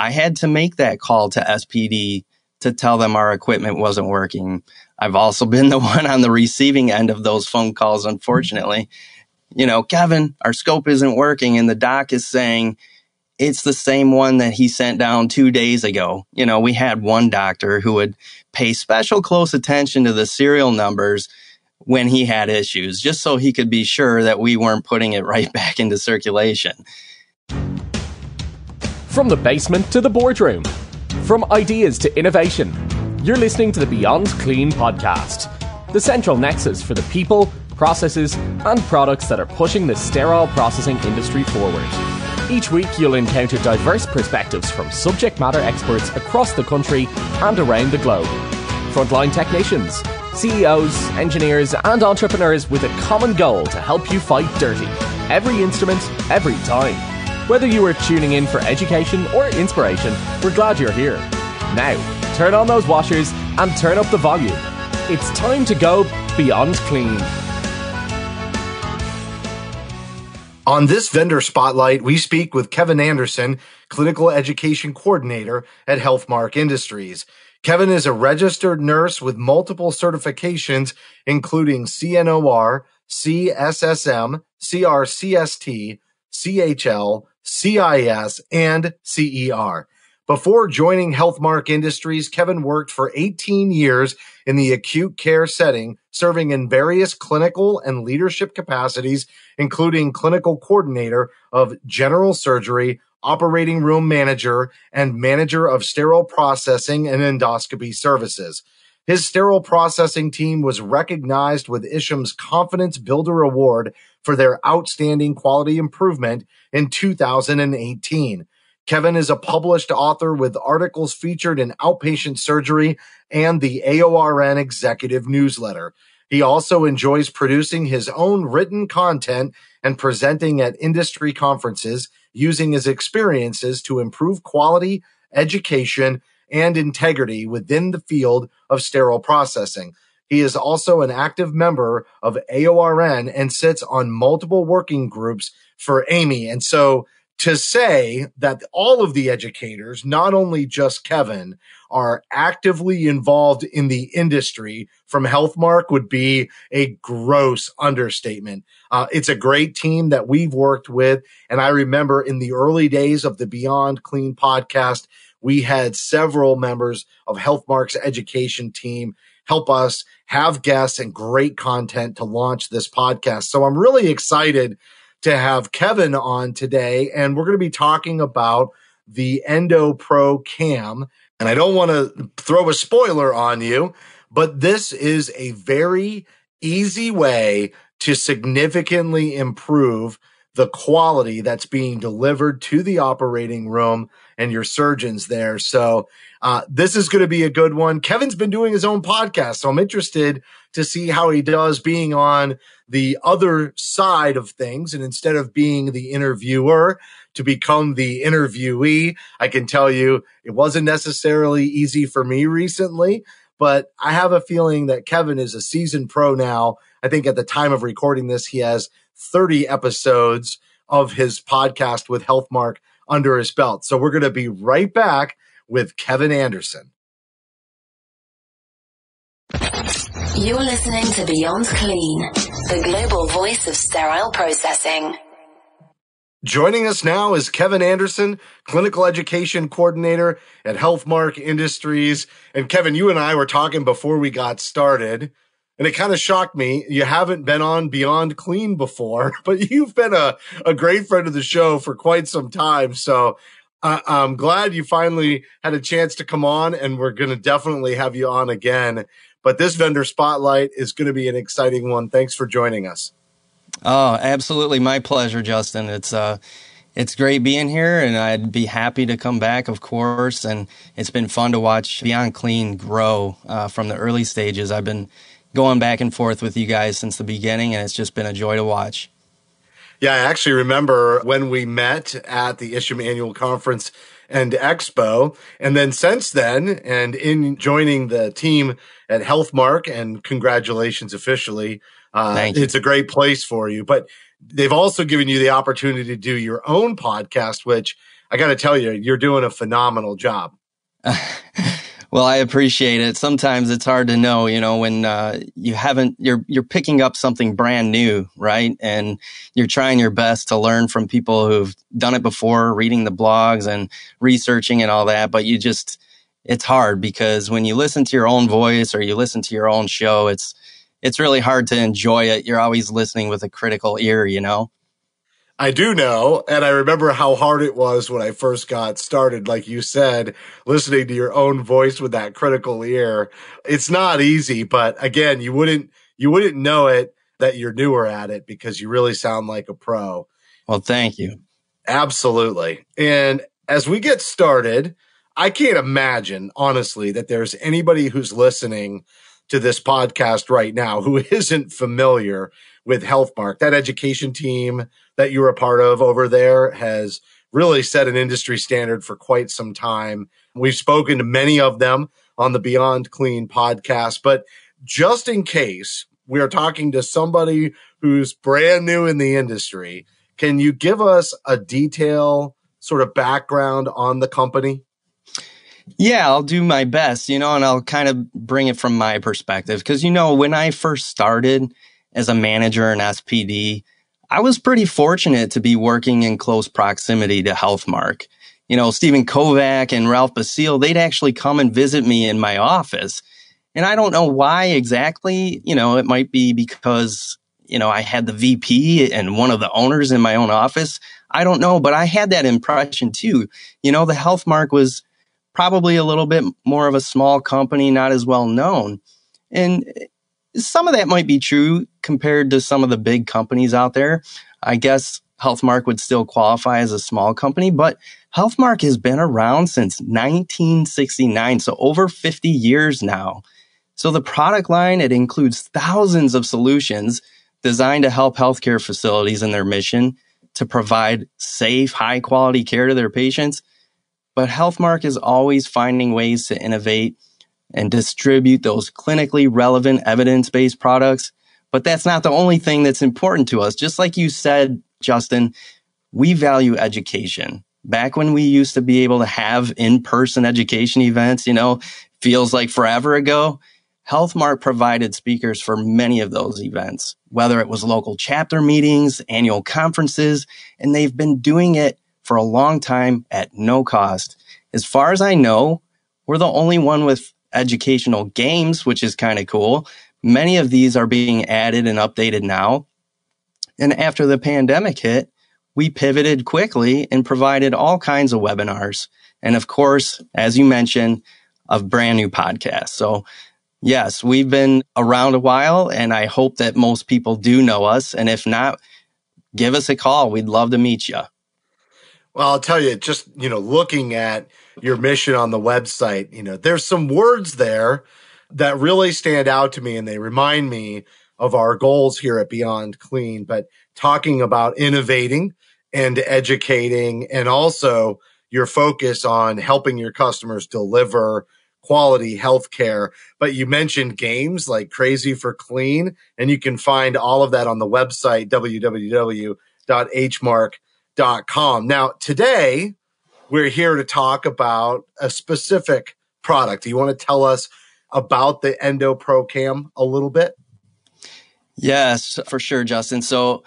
I had to make that call to SPD to tell them our equipment wasn't working. I've also been the one on the receiving end of those phone calls, unfortunately. You know, Kevin, our scope isn't working, and the doc is saying it's the same one that he sent down two days ago. You know, we had one doctor who would pay special close attention to the serial numbers when he had issues, just so he could be sure that we weren't putting it right back into circulation. From the basement to the boardroom, from ideas to innovation, you're listening to the Beyond Clean podcast, the central nexus for the people, processes, and products that are pushing the sterile processing industry forward. Each week, you'll encounter diverse perspectives from subject matter experts across the country and around the globe. Frontline technicians, CEOs, engineers, and entrepreneurs with a common goal to help you fight dirty. Every instrument, every time. Whether you are tuning in for education or inspiration, we're glad you're here. Now, turn on those washers and turn up the volume. It's time to go beyond clean. On this vendor spotlight, we speak with Kevin Anderson, clinical education coordinator at Healthmark Industries. Kevin is a registered nurse with multiple certifications, including CNOR, CSSM, CRCST, CHL, CIS, and CER. Before joining Healthmark Industries, Kevin worked for 18 years in the acute care setting, serving in various clinical and leadership capacities, including clinical coordinator of general surgery, operating room manager, and manager of sterile processing and endoscopy services. His sterile processing team was recognized with Isham's Confidence Builder Award for their outstanding quality improvement in 2018. Kevin is a published author with articles featured in Outpatient Surgery and the AORN Executive Newsletter. He also enjoys producing his own written content and presenting at industry conferences using his experiences to improve quality, education, and integrity within the field of sterile processing. He is also an active member of AORN and sits on multiple working groups for Amy. And so to say that all of the educators, not only just Kevin, are actively involved in the industry from HealthMark would be a gross understatement. Uh, it's a great team that we've worked with. And I remember in the early days of the Beyond Clean podcast, we had several members of HealthMark's education team help us have guests and great content to launch this podcast. So I'm really excited to have Kevin on today, and we're going to be talking about the Endo Pro Cam. And I don't want to throw a spoiler on you, but this is a very easy way to significantly improve the quality that's being delivered to the operating room and your surgeons there. So uh, this is going to be a good one. Kevin's been doing his own podcast, so I'm interested to see how he does being on the other side of things. And instead of being the interviewer, to become the interviewee, I can tell you it wasn't necessarily easy for me recently, but I have a feeling that Kevin is a seasoned pro now. I think at the time of recording this, he has 30 episodes of his podcast with Healthmark under his belt. So we're going to be right back with Kevin Anderson. You're listening to Beyond Clean, the global voice of sterile processing. Joining us now is Kevin Anderson, clinical education coordinator at Healthmark Industries. And Kevin, you and I were talking before we got started and it kind of shocked me. You haven't been on Beyond Clean before, but you've been a, a great friend of the show for quite some time. So uh, I'm glad you finally had a chance to come on, and we're going to definitely have you on again. But this vendor spotlight is going to be an exciting one. Thanks for joining us. Oh, absolutely. My pleasure, Justin. It's, uh, it's great being here and I'd be happy to come back, of course. And it's been fun to watch Beyond Clean grow uh, from the early stages. I've been going back and forth with you guys since the beginning, and it's just been a joy to watch. Yeah, I actually remember when we met at the Isham Annual Conference and Expo. And then since then, and in joining the team at Healthmark, and congratulations officially. Uh, it's a great place for you. But they've also given you the opportunity to do your own podcast, which I got to tell you, you're doing a phenomenal job. Well, I appreciate it. Sometimes it's hard to know, you know, when uh, you haven't you're you're picking up something brand new, right? And you're trying your best to learn from people who've done it before, reading the blogs and researching and all that, but you just it's hard because when you listen to your own voice or you listen to your own show, it's it's really hard to enjoy it. You're always listening with a critical ear, you know. I do know, and I remember how hard it was when I first got started, like you said, listening to your own voice with that critical ear. It's not easy, but again, you wouldn't you wouldn't know it that you're newer at it because you really sound like a pro. Well, thank you. Absolutely. And as we get started, I can't imagine, honestly, that there's anybody who's listening to this podcast right now who isn't familiar with Health Mark. That education team that you were a part of over there has really set an industry standard for quite some time. We've spoken to many of them on the Beyond Clean podcast, but just in case we are talking to somebody who's brand new in the industry, can you give us a detail sort of background on the company? Yeah, I'll do my best, you know, and I'll kind of bring it from my perspective. Cause, you know, when I first started, as a manager and SPD, I was pretty fortunate to be working in close proximity to Healthmark. You know, Stephen Kovac and Ralph Basile, they'd actually come and visit me in my office. And I don't know why exactly. You know, it might be because, you know, I had the VP and one of the owners in my own office. I don't know, but I had that impression too. You know, the Healthmark was probably a little bit more of a small company, not as well known. And some of that might be true compared to some of the big companies out there. I guess Healthmark would still qualify as a small company, but Healthmark has been around since 1969, so over 50 years now. So the product line, it includes thousands of solutions designed to help healthcare facilities in their mission to provide safe, high quality care to their patients. But Healthmark is always finding ways to innovate and distribute those clinically relevant evidence based products. But that's not the only thing that's important to us. Just like you said, Justin, we value education. Back when we used to be able to have in person education events, you know, feels like forever ago. HealthMart provided speakers for many of those events, whether it was local chapter meetings, annual conferences, and they've been doing it for a long time at no cost. As far as I know, we're the only one with educational games, which is kind of cool. Many of these are being added and updated now. And after the pandemic hit, we pivoted quickly and provided all kinds of webinars. And of course, as you mentioned, a brand new podcast. So yes, we've been around a while and I hope that most people do know us. And if not, give us a call. We'd love to meet you. Well, I'll tell you, just, you know, looking at your mission on the website, you know, there's some words there that really stand out to me and they remind me of our goals here at Beyond Clean, but talking about innovating and educating and also your focus on helping your customers deliver quality healthcare. But you mentioned games like Crazy for Clean, and you can find all of that on the website www.hmark.com. Now, today we're here to talk about a specific product. Do you want to tell us about the EndoProCam a little bit? Yes, for sure, Justin. So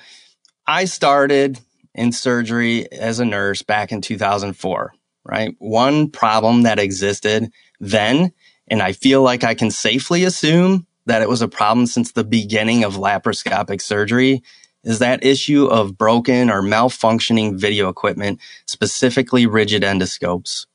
I started in surgery as a nurse back in 2004, right? One problem that existed then, and I feel like I can safely assume that it was a problem since the beginning of laparoscopic surgery, is that issue of broken or malfunctioning video equipment, specifically rigid endoscopes.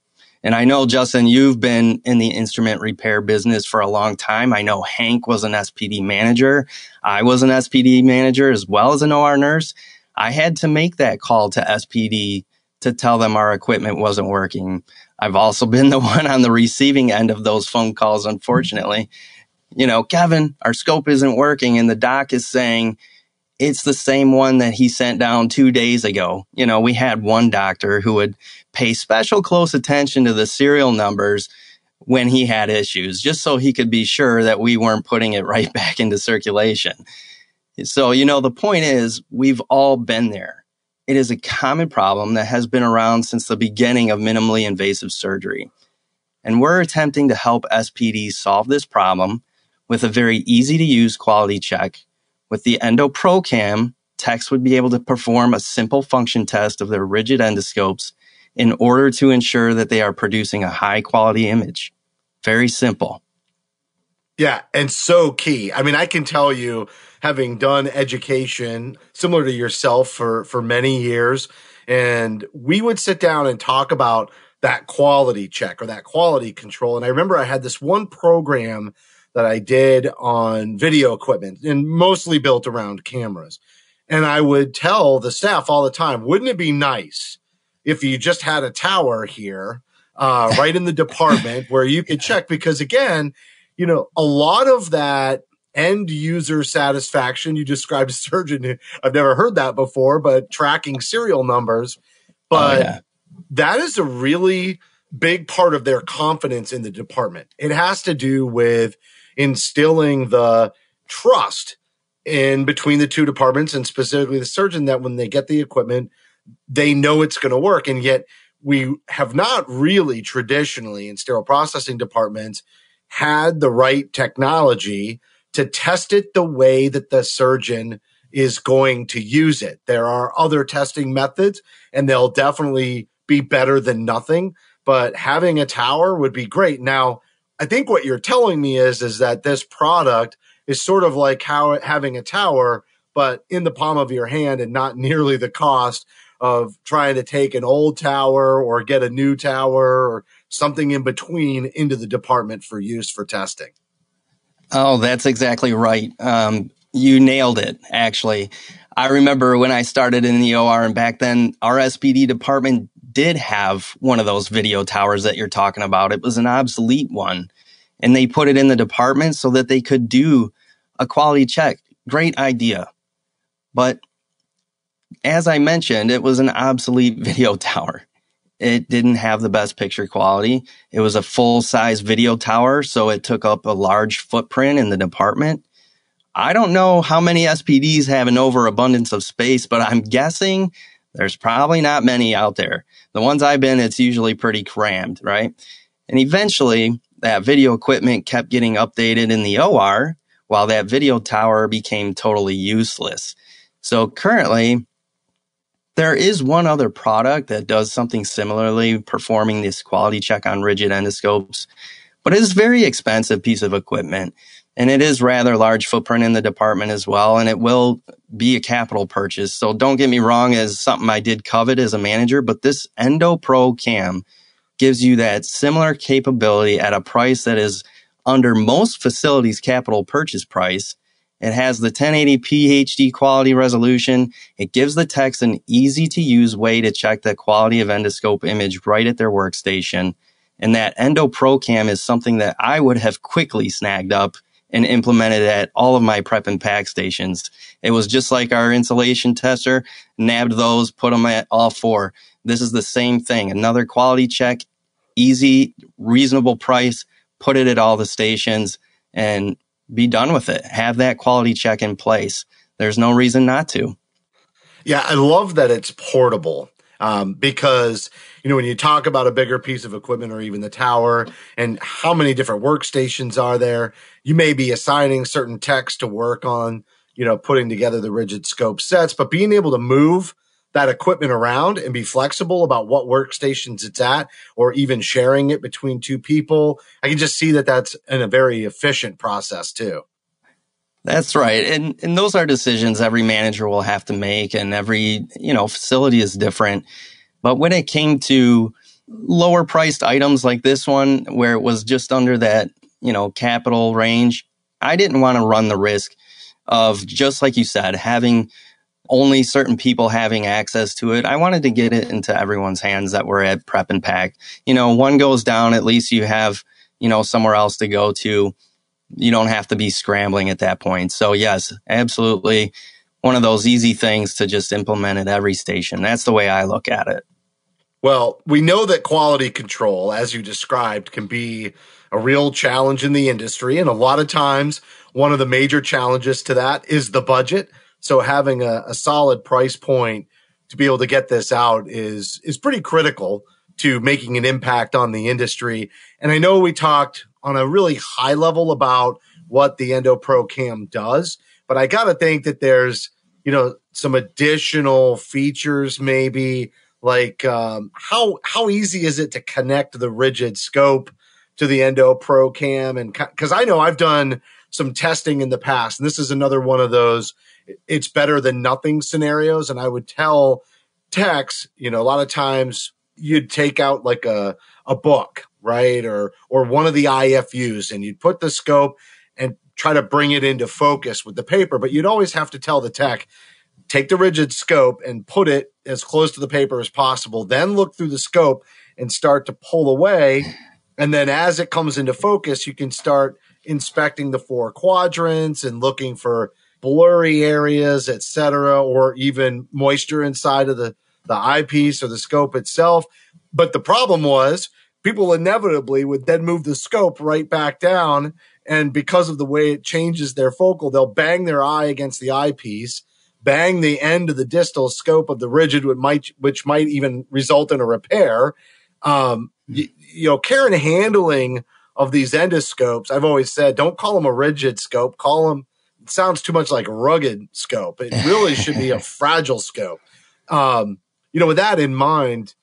And I know, Justin, you've been in the instrument repair business for a long time. I know Hank was an SPD manager. I was an SPD manager as well as an OR nurse. I had to make that call to SPD to tell them our equipment wasn't working. I've also been the one on the receiving end of those phone calls, unfortunately. You know, Kevin, our scope isn't working, and the doc is saying, it's the same one that he sent down two days ago. You know, we had one doctor who would pay special close attention to the serial numbers when he had issues, just so he could be sure that we weren't putting it right back into circulation. So, you know, the point is, we've all been there. It is a common problem that has been around since the beginning of minimally invasive surgery. And we're attempting to help SPD solve this problem with a very easy to use quality check with the EndoProcam, techs would be able to perform a simple function test of their rigid endoscopes in order to ensure that they are producing a high quality image. Very simple. Yeah, and so key. I mean, I can tell you, having done education similar to yourself for for many years, and we would sit down and talk about that quality check or that quality control. And I remember I had this one program that I did on video equipment and mostly built around cameras. And I would tell the staff all the time, wouldn't it be nice if you just had a tower here, uh, right in the department where you could check? Because again, you know, a lot of that end user satisfaction you described surgeon. I've never heard that before, but tracking serial numbers. Oh, but oh, yeah. that is a really big part of their confidence in the department. It has to do with instilling the trust in between the two departments and specifically the surgeon that when they get the equipment, they know it's going to work. And yet we have not really traditionally in sterile processing departments had the right technology to test it the way that the surgeon is going to use it. There are other testing methods and they'll definitely be better than nothing, but having a tower would be great. Now, I think what you're telling me is is that this product is sort of like how having a tower, but in the palm of your hand and not nearly the cost of trying to take an old tower or get a new tower or something in between into the department for use for testing. Oh, that's exactly right. Um, you nailed it, actually. I remember when I started in the OR, and back then, our SPD department did have one of those video towers that you're talking about. It was an obsolete one. And they put it in the department so that they could do a quality check. Great idea. But as I mentioned, it was an obsolete video tower. It didn't have the best picture quality. It was a full size video tower, so it took up a large footprint in the department. I don't know how many SPDs have an overabundance of space, but I'm guessing there's probably not many out there. The ones I've been, it's usually pretty crammed, right? And eventually, that video equipment kept getting updated in the OR while that video tower became totally useless. So currently, there is one other product that does something similarly, performing this quality check on rigid endoscopes, but it's a very expensive piece of equipment and it is rather large footprint in the department as well and it will be a capital purchase so don't get me wrong as something i did covet as a manager but this endo pro cam gives you that similar capability at a price that is under most facilities capital purchase price it has the 1080p hd quality resolution it gives the techs an easy to use way to check the quality of endoscope image right at their workstation and that endo pro cam is something that i would have quickly snagged up and implemented at all of my prep and pack stations. It was just like our insulation tester, nabbed those, put them at all four. This is the same thing. Another quality check, easy, reasonable price, put it at all the stations and be done with it. Have that quality check in place. There's no reason not to. Yeah, I love that it's portable um, because you know when you talk about a bigger piece of equipment or even the tower and how many different workstations are there you may be assigning certain techs to work on you know putting together the rigid scope sets but being able to move that equipment around and be flexible about what workstations it's at or even sharing it between two people i can just see that that's in a very efficient process too that's right. And and those are decisions every manager will have to make and every, you know, facility is different. But when it came to lower priced items like this one where it was just under that, you know, capital range, I didn't want to run the risk of just like you said having only certain people having access to it. I wanted to get it into everyone's hands that were at prep and pack. You know, one goes down, at least you have, you know, somewhere else to go to you don't have to be scrambling at that point. So yes, absolutely. One of those easy things to just implement at every station. That's the way I look at it. Well, we know that quality control, as you described, can be a real challenge in the industry. And a lot of times, one of the major challenges to that is the budget. So having a, a solid price point to be able to get this out is, is pretty critical to making an impact on the industry. And I know we talked on a really high level about what the EndoPro Cam does, but I got to think that there's, you know, some additional features maybe like um, how how easy is it to connect the rigid scope to the EndoPro Cam and because I know I've done some testing in the past and this is another one of those it's better than nothing scenarios and I would tell techs you know a lot of times you'd take out like a a book right? Or or one of the IFUs, and you'd put the scope and try to bring it into focus with the paper, but you'd always have to tell the tech, take the rigid scope and put it as close to the paper as possible, then look through the scope and start to pull away. And then as it comes into focus, you can start inspecting the four quadrants and looking for blurry areas, etc., or even moisture inside of the, the eyepiece or the scope itself. But the problem was people inevitably would then move the scope right back down. And because of the way it changes their focal, they'll bang their eye against the eyepiece, bang the end of the distal scope of the rigid, which might, which might even result in a repair. Um, you, you know, care and handling of these endoscopes, I've always said, don't call them a rigid scope. Call them, it sounds too much like rugged scope. It really should be a fragile scope. Um, you know, with that in mind,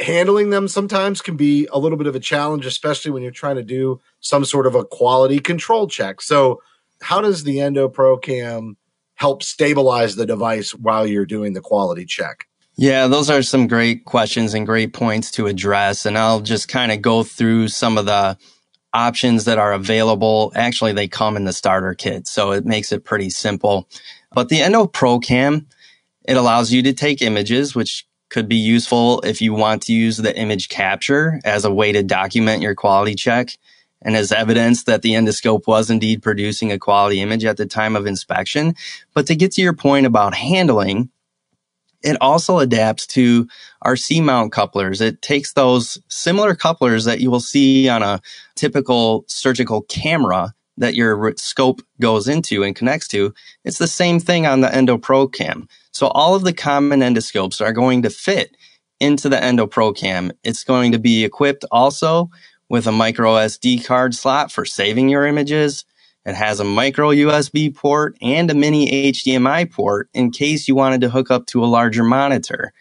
handling them sometimes can be a little bit of a challenge, especially when you're trying to do some sort of a quality control check. So, how does the Endo Pro Cam help stabilize the device while you're doing the quality check? Yeah, those are some great questions and great points to address. And I'll just kind of go through some of the options that are available. Actually, they come in the starter kit, so it makes it pretty simple. But the Endo Pro Cam, it allows you to take images, which could be useful if you want to use the image capture as a way to document your quality check and as evidence that the endoscope was indeed producing a quality image at the time of inspection. But to get to your point about handling, it also adapts to our C-mount couplers. It takes those similar couplers that you will see on a typical surgical camera that your scope goes into and connects to. It's the same thing on the EndoPro cam. So all of the common endoscopes are going to fit into the EndoProCam. It's going to be equipped also with a micro SD card slot for saving your images. It has a micro USB port and a mini HDMI port in case you wanted to hook up to a larger monitor.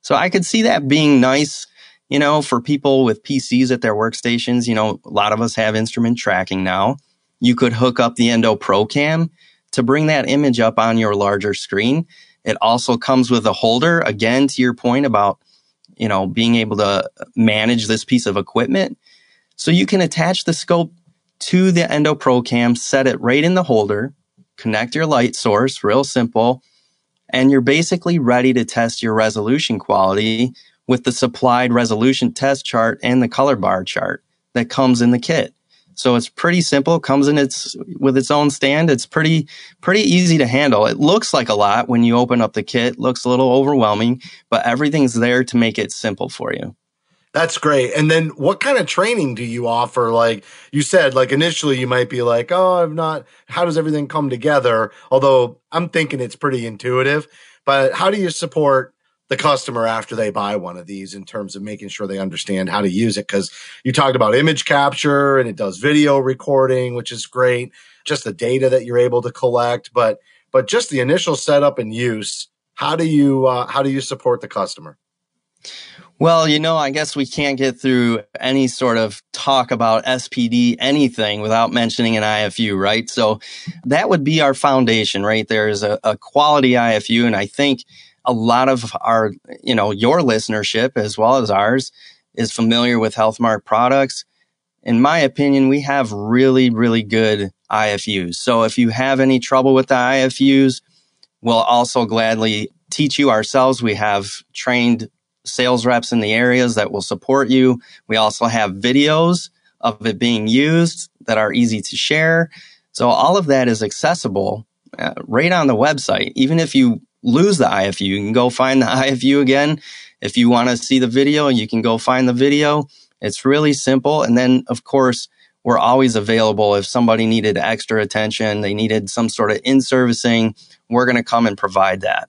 So I could see that being nice, you know, for people with PCs at their workstations. You know, a lot of us have instrument tracking now. You could hook up the EndoProCam to bring that image up on your larger screen it also comes with a holder. Again, to your point about, you know, being able to manage this piece of equipment. So you can attach the scope to the EndoProCam, Cam, set it right in the holder, connect your light source, real simple, and you're basically ready to test your resolution quality with the supplied resolution test chart and the color bar chart that comes in the kit. So it's pretty simple. Comes in its with its own stand. It's pretty pretty easy to handle. It looks like a lot when you open up the kit. Looks a little overwhelming, but everything's there to make it simple for you. That's great. And then what kind of training do you offer? Like you said, like initially you might be like, "Oh, I'm not how does everything come together?" Although I'm thinking it's pretty intuitive, but how do you support the customer after they buy one of these in terms of making sure they understand how to use it. Cause you talked about image capture and it does video recording, which is great. Just the data that you're able to collect, but, but just the initial setup and use. How do you, uh, how do you support the customer? Well, you know, I guess we can't get through any sort of talk about SPD anything without mentioning an IFU, right? So that would be our foundation right there is a, a quality IFU. And I think a lot of our, you know, your listenership as well as ours is familiar with HealthMark products. In my opinion, we have really, really good IFUs. So if you have any trouble with the IFUs, we'll also gladly teach you ourselves. We have trained sales reps in the areas that will support you. We also have videos of it being used that are easy to share. So all of that is accessible uh, right on the website. Even if you lose the IFU. You can go find the IFU again. If you want to see the video, you can go find the video. It's really simple. And then, of course, we're always available. If somebody needed extra attention, they needed some sort of in servicing, we're going to come and provide that.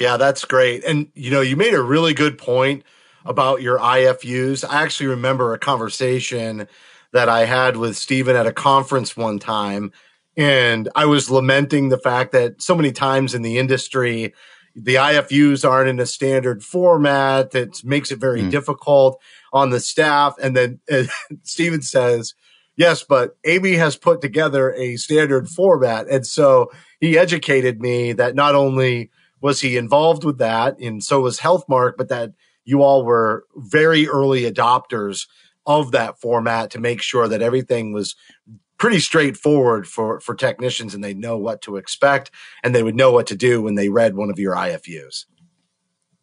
Yeah, that's great. And, you know, you made a really good point about your IFUs. I actually remember a conversation that I had with Stephen at a conference one time and I was lamenting the fact that so many times in the industry, the IFUs aren't in a standard format. It makes it very mm. difficult on the staff. And then uh, Steven says, yes, but Amy has put together a standard format. And so he educated me that not only was he involved with that, and so was Healthmark, but that you all were very early adopters of that format to make sure that everything was pretty straightforward for for technicians and they know what to expect and they would know what to do when they read one of your IFUs.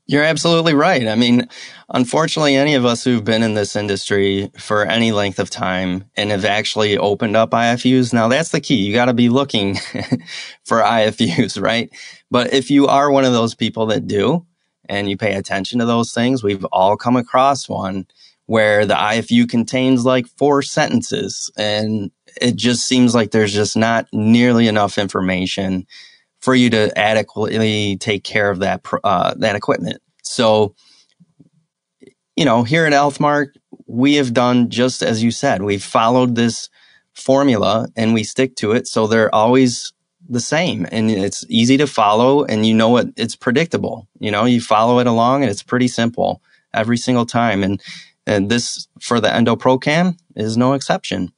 You're absolutely right. I mean, unfortunately, any of us who've been in this industry for any length of time and have actually opened up IFUs, now that's the key. You got to be looking for IFUs, right? But if you are one of those people that do and you pay attention to those things, we've all come across one where the IFU contains like four sentences and it just seems like there's just not nearly enough information for you to adequately take care of that uh, that equipment. So, you know, here at Elfmark, we have done just as you said. We've followed this formula and we stick to it, so they're always the same, and it's easy to follow, and you know what it, it's predictable. You know, you follow it along, and it's pretty simple every single time, and. And this for the EndoProCam is no exception.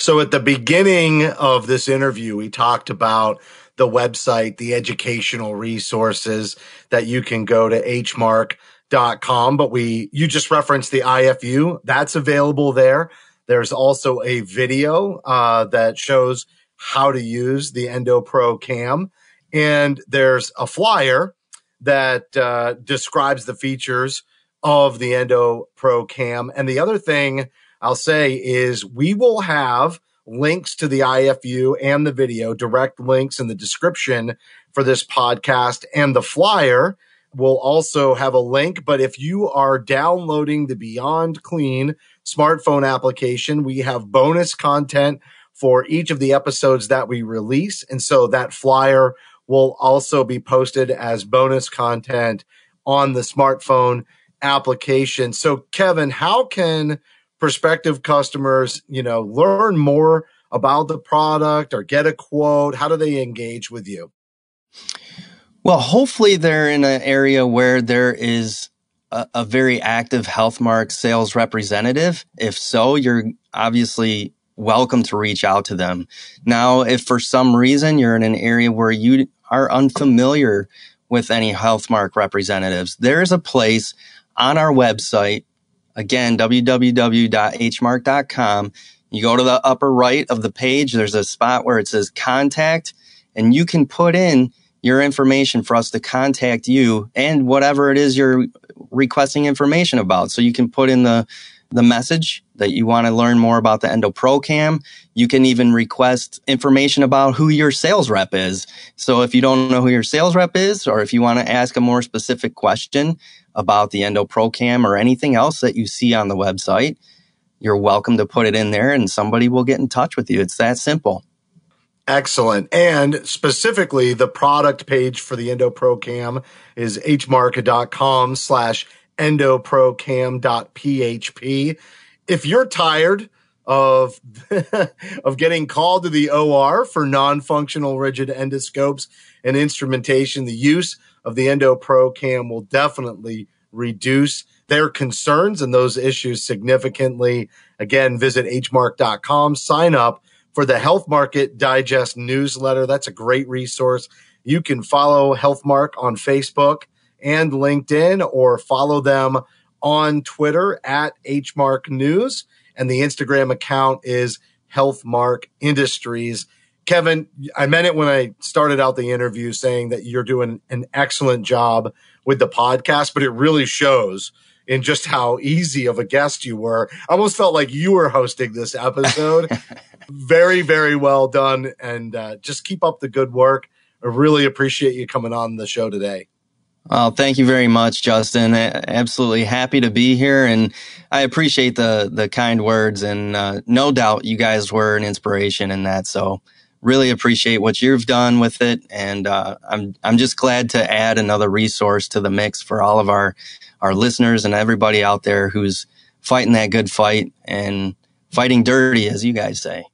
So at the beginning of this interview, we talked about the website, the educational resources that you can go to hmark.com. But we, you just referenced the IFU. That's available there. There's also a video uh, that shows how to use the EndoPro cam. And there's a flyer that uh, describes the features of the EndoPro cam. And the other thing I'll say is we will have links to the IFU and the video, direct links in the description for this podcast and the flyer will also have a link. But if you are downloading the Beyond Clean smartphone application, we have bonus content for each of the episodes that we release. And so that flyer will also be posted as bonus content on the smartphone application. So, Kevin, how can prospective customers, you know, learn more about the product or get a quote? How do they engage with you? Well, hopefully they're in an area where there is a, a very active Healthmark sales representative. If so, you're obviously welcome to reach out to them. Now, if for some reason you're in an area where you are unfamiliar with any Healthmark representatives, there is a place on our website Again, www.hmark.com. You go to the upper right of the page, there's a spot where it says contact, and you can put in your information for us to contact you and whatever it is you're requesting information about. So you can put in the the message that you want to learn more about the EndoProCam. You can even request information about who your sales rep is. So if you don't know who your sales rep is, or if you want to ask a more specific question, about the EndoProCam or anything else that you see on the website, you're welcome to put it in there and somebody will get in touch with you. It's that simple. Excellent. And specifically, the product page for the EndoProCam is hmark.com slash endoprocam.php. If you're tired of, of getting called to the OR for non-functional rigid endoscopes and instrumentation, the use of the Endo Pro Cam will definitely reduce their concerns and those issues significantly. Again, visit hmark.com, sign up for the Health Market Digest newsletter. That's a great resource. You can follow HealthMark on Facebook and LinkedIn or follow them on Twitter at hmarknews, and the Instagram account is healthmark industries. Kevin, I meant it when I started out the interview saying that you're doing an excellent job with the podcast, but it really shows in just how easy of a guest you were. I almost felt like you were hosting this episode. very, very well done. And uh, just keep up the good work. I really appreciate you coming on the show today. Well, thank you very much, Justin. Absolutely happy to be here, and I appreciate the the kind words. And uh, no doubt, you guys were an inspiration in that. So really appreciate what you've done with it, and uh, I'm I'm just glad to add another resource to the mix for all of our our listeners and everybody out there who's fighting that good fight and fighting dirty, as you guys say.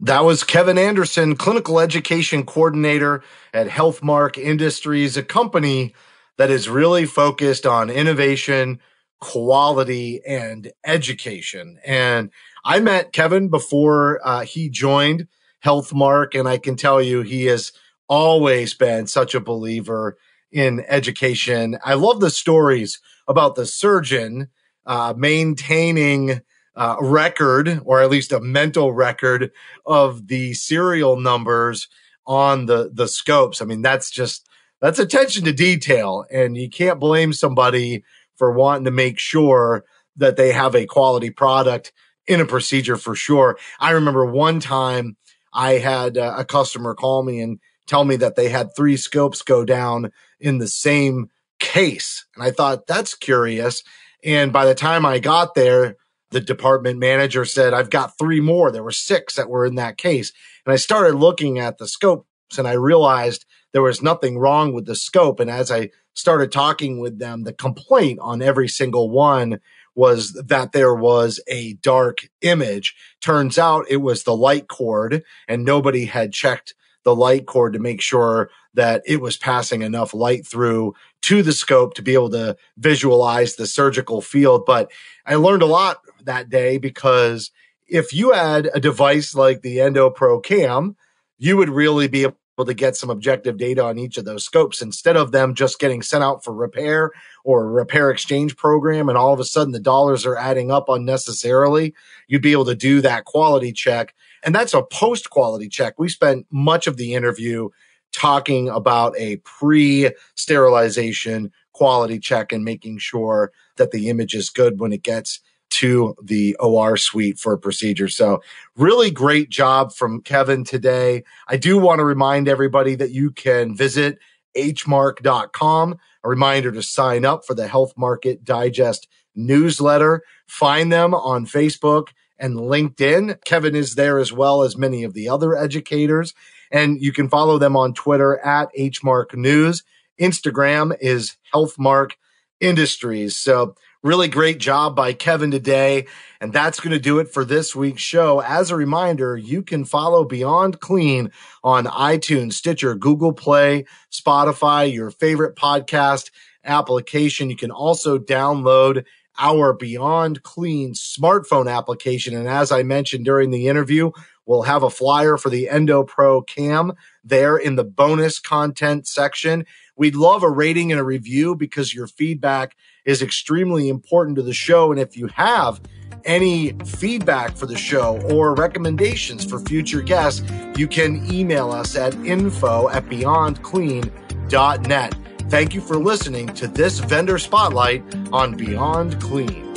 That was Kevin Anderson, clinical education coordinator at Healthmark Industries, a company that is really focused on innovation, quality, and education. And I met Kevin before uh, he joined health mark. And I can tell you, he has always been such a believer in education. I love the stories about the surgeon uh, maintaining uh, a record, or at least a mental record, of the serial numbers on the the scopes. I mean, that's just that's attention to detail, and you can't blame somebody for wanting to make sure that they have a quality product in a procedure for sure. I remember one time I had uh, a customer call me and tell me that they had three scopes go down in the same case. And I thought, that's curious. And by the time I got there, the department manager said, I've got three more. There were six that were in that case. And I started looking at the scopes and I realized there was nothing wrong with the scope. And as I started talking with them, the complaint on every single one was that there was a dark image. Turns out it was the light cord and nobody had checked the light cord to make sure that it was passing enough light through to the scope to be able to visualize the surgical field. But I learned a lot that day because if you had a device like the EndoPro Cam, you would really be able to get some objective data on each of those scopes instead of them just getting sent out for repair or a repair exchange program. And all of a sudden the dollars are adding up unnecessarily. You'd be able to do that quality check. And that's a post quality check. We spent much of the interview talking about a pre sterilization quality check and making sure that the image is good when it gets to the OR suite for a procedure. So really great job from Kevin today. I do want to remind everybody that you can visit hmark.com. A reminder to sign up for the Health Market Digest newsletter. Find them on Facebook and LinkedIn. Kevin is there as well as many of the other educators. And you can follow them on Twitter at hmarknews. Instagram is healthmark.com industries. So, really great job by Kevin today. And that's going to do it for this week's show. As a reminder, you can follow Beyond Clean on iTunes, Stitcher, Google Play, Spotify, your favorite podcast application. You can also download our Beyond Clean smartphone application. And as I mentioned during the interview, we'll have a flyer for the Endo Pro Cam there in the bonus content section. We'd love a rating and a review because your feedback is extremely important to the show. And if you have any feedback for the show or recommendations for future guests, you can email us at info at beyondclean.net. Thank you for listening to this vendor spotlight on Beyond Clean.